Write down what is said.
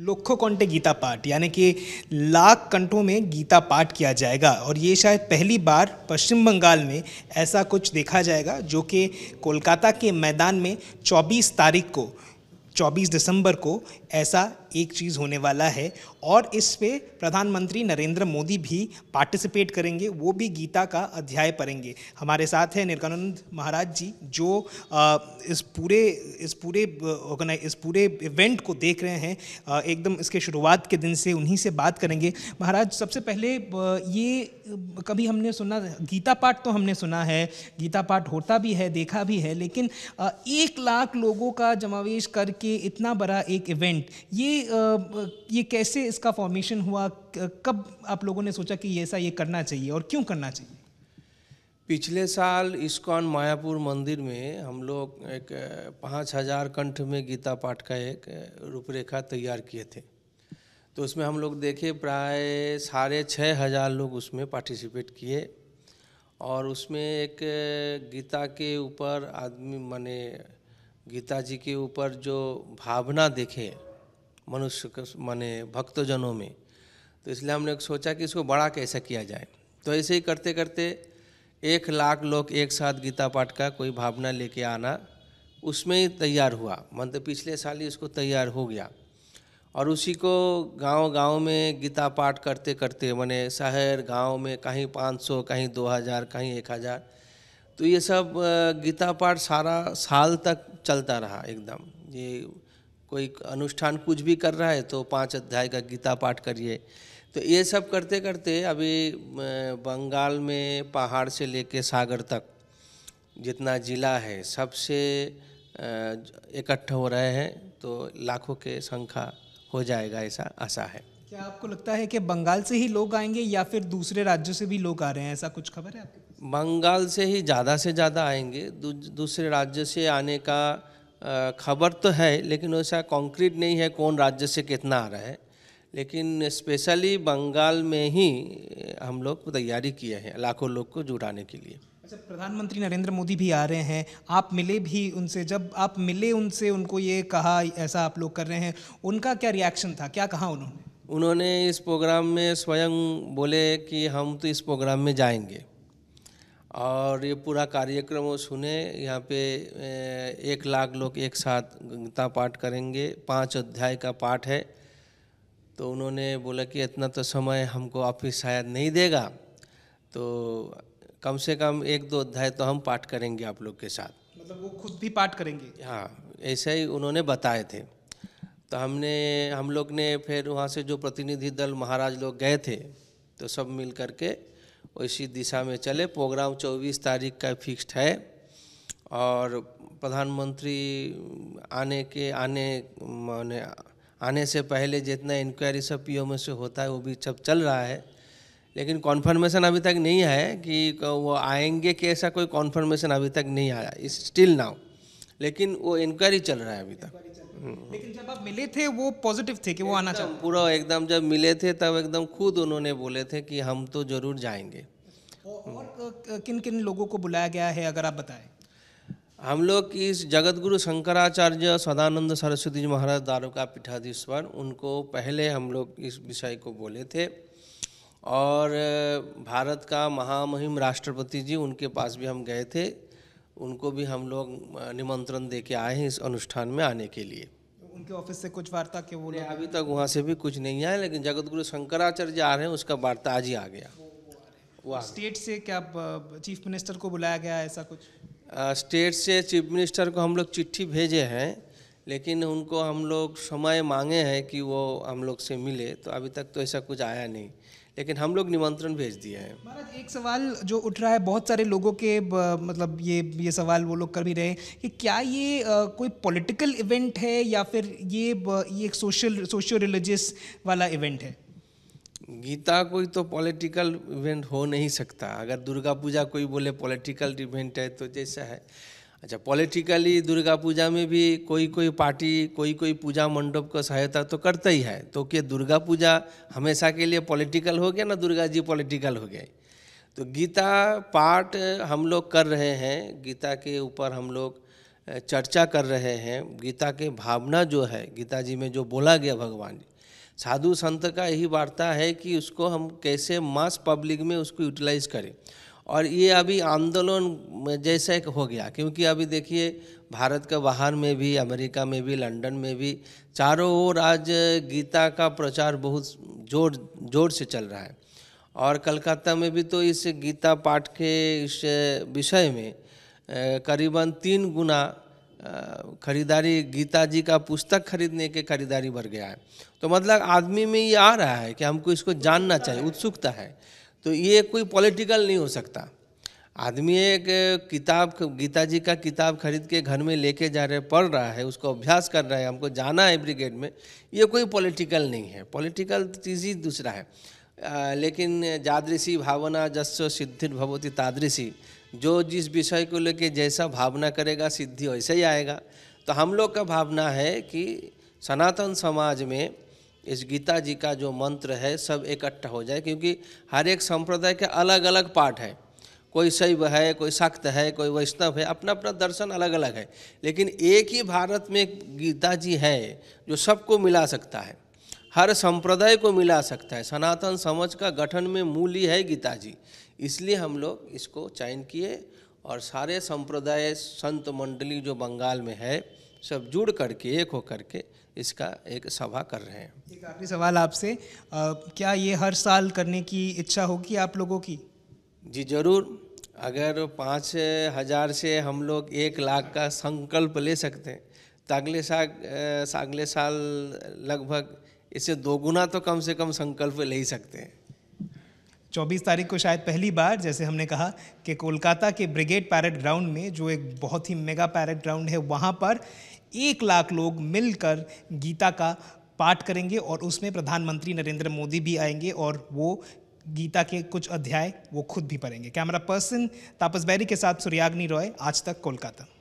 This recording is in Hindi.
लुखो कौंटे गीता पाठ यानी कि लाख कंठों में गीता पाठ किया जाएगा और ये शायद पहली बार पश्चिम बंगाल में ऐसा कुछ देखा जाएगा जो कि कोलकाता के मैदान में 24 तारीख को 24 दिसंबर को ऐसा एक चीज़ होने वाला है और इस पे प्रधानमंत्री नरेंद्र मोदी भी पार्टिसिपेट करेंगे वो भी गीता का अध्याय पढ़ेंगे हमारे साथ है निर्गानंद महाराज जी जो इस पूरे इस पूरे ऑर्गेनाइज इस पूरे इवेंट को देख रहे हैं एकदम इसके शुरुआत के दिन से उन्हीं से बात करेंगे महाराज सबसे पहले ये कभी हमने सुना गीता पाठ तो हमने सुना है गीता पाठ होता भी है देखा भी है लेकिन एक लाख लोगों का जमावेश करके इतना बड़ा एक इवेंट ये ये कैसे इसका फॉर्मेशन हुआ कब आप लोगों ने सोचा कि ऐसा ये करना चाहिए और क्यों करना चाहिए पिछले साल इस्कॉन मायापुर मंदिर में हम लोग एक पाँच हजार कंठ में गीता पाठ का एक रूपरेखा तैयार किए थे तो उसमें हम लोग देखे प्राय साढ़े छः हज़ार लोग उसमें पार्टिसिपेट किए और उसमें एक गीता के ऊपर आदमी माने गीता जी के ऊपर जो भावना देखे मनुष्य माने भक्तजनों में तो इसलिए हमने सोचा कि इसको बड़ा कैसे किया जाए तो ऐसे ही करते करते एक लाख लोग एक साथ गीता पाठ का कोई भावना लेके आना उसमें ही तैयार हुआ मतलब पिछले साल ही इसको तैयार हो गया और उसी को गांव गांव में गीता पाठ करते करते मैंने शहर गांव में कहीं 500 कहीं 2000 कहीं 1000 तो ये सब गीता पाठ सारा साल तक चलता रहा एकदम ये कोई अनुष्ठान कुछ भी कर रहा है तो पाँच अध्याय का गीता पाठ करिए तो ये सब करते करते अभी बंगाल में पहाड़ से लेके सागर तक जितना ज़िला है सबसे इकट्ठा हो रहे हैं तो लाखों के संख्या हो जाएगा ऐसा आशा है क्या आपको लगता है कि बंगाल से ही लोग आएंगे या फिर दूसरे राज्यों से भी लोग आ रहे हैं ऐसा कुछ खबर है आपके बंगाल से ही ज़्यादा से ज़्यादा आएंगे दूसरे राज्य से आने का खबर तो है लेकिन वैसा कॉन्क्रीट नहीं है कौन राज्य से कितना आ रहा है लेकिन स्पेशली बंगाल में ही हम लोग तैयारी किए हैं लाखों लोग को जुटाने के लिए अच्छा प्रधानमंत्री नरेंद्र मोदी भी आ रहे हैं आप मिले भी उनसे जब आप मिले उनसे उनको ये कहा ऐसा आप लोग कर रहे हैं उनका क्या रिएक्शन था क्या कहा उन्होंने उन्होंने इस प्रोग्राम में स्वयं बोले कि हम तो इस प्रोग्राम में जाएंगे और ये पूरा कार्यक्रम वो सुने यहाँ पे एक लाख लोग एक साथ गीता पाठ करेंगे पांच अध्याय का पाठ है तो उन्होंने बोला कि इतना तो समय हमको ऑफिस शायद नहीं देगा तो कम से कम एक दो अध्याय तो हम पाठ करेंगे आप लोग के साथ मतलब वो खुद भी पाठ करेंगे हाँ ऐसे ही उन्होंने बताए थे तो हमने हम लोग ने फिर वहाँ से जो प्रतिनिधि दल महाराज लोग गए थे तो सब मिल करके के उसी दिशा में चले प्रोग्राम 24 तारीख का फिक्स्ड है और प्रधानमंत्री आने के आने माने आने से पहले जितना इंक्वायरी सब पीओ में से होता है वो भी सब चल रहा है लेकिन कॉन्फर्मेशन अभी तक नहीं है कि वो आएंगे कि ऐसा कोई कॉन्फर्मेशन अभी तक नहीं आया इस स्टिल नाउ लेकिन वो इंक्वायरी चल रहा है अभी तक लेकिन जब आप मिले थे वो पॉजिटिव थे कि वो आना चाहते पूरा एकदम जब मिले थे तब एकदम खुद उन्होंने बोले थे कि हम तो ज़रूर जाएंगे और किन किन लोगों को बुलाया गया है अगर आप बताएं हम लोग इस जगत गुरु शंकराचार्य सदानंद सरस्वती जी महाराज द्वारका पीठाधीश्वर उनको पहले हम लोग इस विषय को बोले थे और भारत का महामहिम राष्ट्रपति जी उनके पास भी हम गए थे उनको भी हम लोग निमंत्रण दे के आए हैं इस अनुष्ठान में आने के लिए उनके ऑफिस से कुछ वार्ता के बोले अभी तक वहाँ से भी कुछ नहीं आया लेकिन जगत गुरु शंकराचार्य आ रहे हैं उसका वार्ता आज ही आ गया वो स्टेट से क्या चीफ मिनिस्टर को बुलाया गया ऐसा कुछ स्टेट से चीफ मिनिस्टर को हम लोग चिट्ठी भेजे हैं लेकिन उनको हम लोग समय मांगे हैं कि वो हम लोग से मिले तो अभी तक तो ऐसा कुछ आया नहीं लेकिन हम लोग निमंत्रण भेज दिए हैं महाराज एक सवाल जो उठ रहा है बहुत सारे लोगों के मतलब ये ये सवाल वो लोग कर भी रहे हैं कि क्या ये आ, कोई पॉलिटिकल इवेंट है या फिर ये ये एक सोशल सोशियो रिलीजियस वाला इवेंट है गीता कोई तो पॉलिटिकल इवेंट हो नहीं सकता अगर दुर्गा पूजा कोई बोले पॉलिटिकल इवेंट है तो जैसा है अच्छा पॉलिटिकली दुर्गा पूजा में भी कोई कोई पार्टी कोई कोई पूजा मंडप का सहायता तो करता ही है तो क्या दुर्गा पूजा हमेशा के लिए पॉलिटिकल हो गया ना दुर्गा जी पॉलिटिकल हो गए तो गीता पाठ हम लोग कर रहे हैं गीता के ऊपर हम लोग चर्चा कर रहे हैं गीता के भावना जो है गीता जी में जो बोला गया भगवान जी साधु संत का यही वार्ता है कि उसको हम कैसे मास पब्लिक में उसको यूटिलाइज करें और ये अभी आंदोलन जैसा हो गया क्योंकि अभी देखिए भारत के बाहर में भी अमेरिका में भी लंदन में भी चारों ओर आज गीता का प्रचार बहुत जोर जोर से चल रहा है और कलकत्ता में भी तो इस गीता पाठ के इस विषय में करीबन तीन गुना खरीदारी गीता जी का पुस्तक खरीदने के खरीदारी बढ़ गया है तो मतलब आदमी में ये आ रहा है कि हमको इसको जानना चाहिए उत्सुकता है तो ये कोई पॉलिटिकल नहीं हो सकता आदमी एक किताब गीता जी का किताब खरीद के घर में लेके जा रहे पढ़ रहा है उसको अभ्यास कर रहा है हमको जाना है ब्रिगेड में ये कोई पॉलिटिकल नहीं है पॉलिटिकल चीज़ ही दूसरा है आ, लेकिन जादृशी भावना जस्व सिद्धि भवती तादृशी जो जिस विषय को लेके जैसा भावना करेगा सिद्धि वैसे ही आएगा तो हम लोग का भावना है कि सनातन समाज में इस गीता जी का जो मंत्र है सब इकट्ठा हो जाए क्योंकि हर एक संप्रदाय के अलग अलग पाठ है कोई शैव है कोई शक्त है कोई वैष्णव है अपना अपना दर्शन अलग अलग है लेकिन एक ही भारत में गीता जी है जो सबको मिला सकता है हर संप्रदाय को मिला सकता है सनातन समाज का गठन में मूल ही है गीता जी इसलिए हम लोग इसको चयन किए और सारे संप्रदाय संत मंडली जो बंगाल में है सब जुड़ करके एक होकर के इसका एक सभा कर रहे हैं एक आखिरी सवाल आपसे क्या ये हर साल करने की इच्छा होगी आप लोगों की जी ज़रूर अगर पाँच हज़ार से हम लोग एक लाख का संकल्प ले सकते हैं तो अगले साल अगले साल लगभग इसे दोगुना तो कम से कम संकल्प ले ही सकते हैं 24 तारीख को शायद पहली बार जैसे हमने कहा कि कोलकाता के ब्रिगेड पैरेड ग्राउंड में जो एक बहुत ही मेगा पैरेड ग्राउंड है वहाँ पर एक लाख लोग मिलकर गीता का पाठ करेंगे और उसमें प्रधानमंत्री नरेंद्र मोदी भी आएंगे और वो गीता के कुछ अध्याय वो खुद भी पढ़ेंगे कैमरा पर्सन तापस बैरी के साथ सूर्याग्नि रॉय आज तक कोलकाता